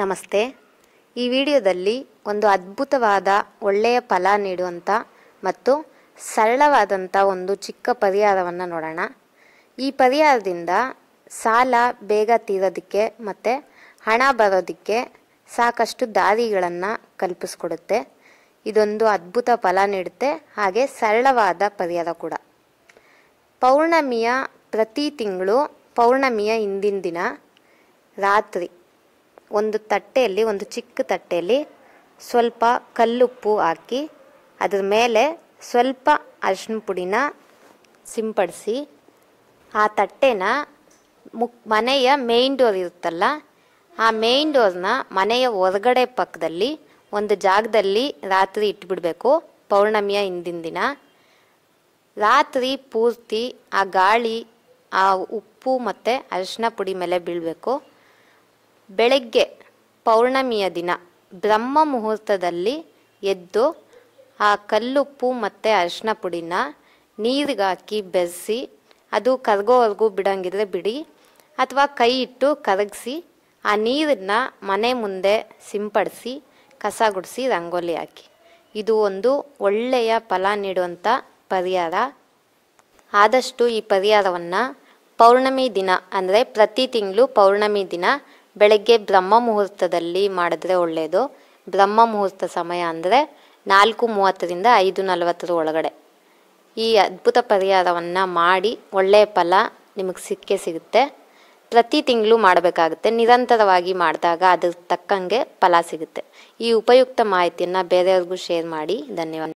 ನಮಸ್ತೆ ಈ ವಿಡಿಯೋದಲ್ಲಿ ಒಂದು ಅದ್ಭುತವಾದ ಒಳ್ಳೆಯ ಫಲ ನೀಡುವಂಥ ಮತ್ತು ಸರಳವಾದಂಥ ಒಂದು ಚಿಕ್ಕ ಪರಿಹಾರವನ್ನು ನೋಡೋಣ ಈ ಪರಿಹಾರದಿಂದ ಸಾಲ ಬೇಗ ತೀರೋದಕ್ಕೆ ಮತ್ತು ಹಣ ಬರೋದಕ್ಕೆ ಸಾಕಷ್ಟು ದಾರಿಗಳನ್ನು ಕಲ್ಪಿಸ್ಕೊಡುತ್ತೆ ಇದೊಂದು ಅದ್ಭುತ ಫಲ ನೀಡುತ್ತೆ ಹಾಗೆ ಸರಳವಾದ ಪರಿಹಾರ ಕೂಡ ಪೌರ್ಣಮಿಯ ಪ್ರತಿ ತಿಂಗಳು ಪೌರ್ಣಮಿಯ ಹಿಂದಿನ ದಿನ ರಾತ್ರಿ ಒಂದು ತಟ್ಟೆಯಲ್ಲಿ ಒಂದು ಚಿಕ್ಕ ತಟ್ಟೆಯಲ್ಲಿ ಸ್ವಲ್ಪ ಕಲ್ಲುಪ್ಪು ಹಾಕಿ ಅದರ ಮೇಲೆ ಸ್ವಲ್ಪ ಅರಿಶಿನ ಪುಡಿನ ಸಿಂಪಡಿಸಿ ಆ ತಟ್ಟೆನ ಮುಕ್ ಮನೆಯ ಮೇಯ್ನ್ ಡೋರ್ ಇರುತ್ತಲ್ಲ ಆ ಮೇಯ್ನ್ ಡೋರ್ನ ಮನೆಯ ಹೊರಗಡೆ ಪಕ್ಕದಲ್ಲಿ ಒಂದು ಜಾಗದಲ್ಲಿ ರಾತ್ರಿ ಇಟ್ಬಿಡಬೇಕು ಪೌರ್ಣಮಿಯ ಹಿಂದಿನ ದಿನ ರಾತ್ರಿ ಪೂರ್ತಿ ಆ ಗಾಳಿ ಆ ಉಪ್ಪು ಮತ್ತು ಅರಿಶಿನ ಪುಡಿ ಮೇಲೆ ಬೀಳಬೇಕು ಬೆಳಗ್ಗೆ ಪೌರ್ಣಮಿಯ ದಿನ ಬ್ರಹ್ಮ ಮುಹೂರ್ತದಲ್ಲಿ ಎದ್ದು ಆ ಕಲ್ಲುಪ್ಪು ಮತ್ತು ಅರಿಶಿನ ಪುಡಿನ ನೀರಿಗಾಕಿ ಬೆರೆಸಿ ಅದು ಕರಗೋವರೆಗೂ ಬಿಡಂಗಿದ್ರೆ ಬಿಡಿ ಅಥವಾ ಕೈ ಇಟ್ಟು ಕರಗಿಸಿ ಆ ನೀರನ್ನ ಮನೆ ಮುಂದೆ ಸಿಂಪಡಿಸಿ ಕಸ ಗುಡಿಸಿ ರಂಗೋಲಿ ಹಾಕಿ ಇದು ಒಂದು ಒಳ್ಳೆಯ ಫಲ ನೀಡುವಂಥ ಪರಿಹಾರ ಆದಷ್ಟು ಈ ಪರಿಹಾರವನ್ನು ಪೌರ್ಣಮಿ ದಿನ ಅಂದರೆ ಪ್ರತಿ ತಿಂಗಳು ಪೌರ್ಣಮಿ ದಿನ ಬೆಳಗ್ಗೆ ಬ್ರಹ್ಮ ಮುಹೂರ್ತದಲ್ಲಿ ಮಾಡಿದ್ರೆ ಒಳ್ಳೆಯದು ಬ್ರಹ್ಮ ಮುಹೂರ್ತ ಸಮಯ ಅಂದರೆ ನಾಲ್ಕು ಮೂವತ್ತರಿಂದ ಐದು ನಲವತ್ತರ ಒಳಗಡೆ ಈ ಅದ್ಭುತ ಪರಿಹಾರವನ್ನು ಮಾಡಿ ಒಳ್ಳೆಯ ಫಲ ನಿಮಗೆ ಸಿಕ್ಕೇ ಸಿಗುತ್ತೆ ಪ್ರತಿ ತಿಂಗಳು ಮಾಡಬೇಕಾಗುತ್ತೆ ನಿರಂತರವಾಗಿ ಮಾಡಿದಾಗ ಅದಕ್ಕೆ ತಕ್ಕಂಗೆ ಫಲ ಸಿಗುತ್ತೆ ಈ ಉಪಯುಕ್ತ ಮಾಹಿತಿಯನ್ನು ಬೇರೆಯವ್ರಿಗೂ ಶೇರ್ ಮಾಡಿ ಧನ್ಯವಾದ